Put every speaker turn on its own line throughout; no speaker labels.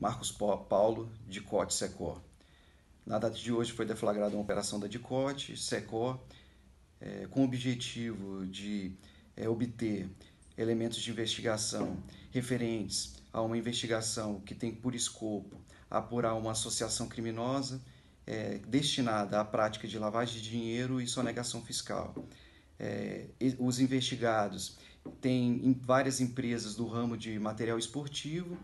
Marcos Paulo, Dicote Secor Na data de hoje foi deflagrada uma operação da Dicote Secor é, com o objetivo de é, obter elementos de investigação referentes a uma investigação que tem por escopo apurar uma associação criminosa é, destinada à prática de lavagem de dinheiro e sonegação fiscal. É, os investigados têm várias empresas do ramo de material esportivo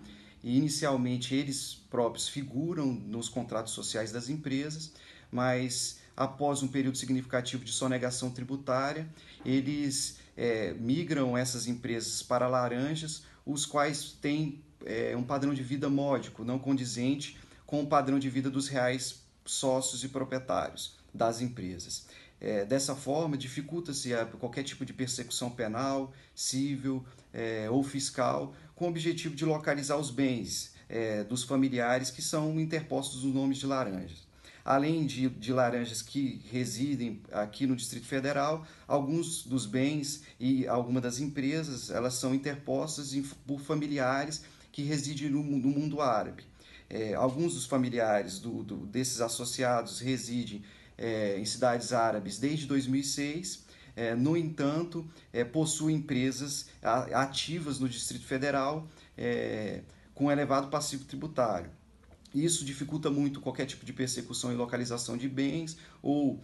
e inicialmente eles próprios figuram nos contratos sociais das empresas, mas após um período significativo de sonegação tributária, eles é, migram essas empresas para laranjas, os quais têm é, um padrão de vida módico, não condizente com o padrão de vida dos reais sócios e proprietários das empresas. É, dessa forma, dificulta-se qualquer tipo de persecução penal, civil é, ou fiscal, com o objetivo de localizar os bens é, dos familiares que são interpostos nos nomes de laranjas. Além de, de, laranjas que residem aqui no Distrito Federal, alguns dos bens e algumas das empresas elas são interpostas em, por familiares que residem no, no mundo árabe. É, alguns dos familiares do, do, desses associados residem é, em cidades árabes desde 2006. É, no entanto, é, possui empresas ativas no Distrito Federal é, com elevado passivo tributário. Isso dificulta muito qualquer tipo de persecução e localização de bens ou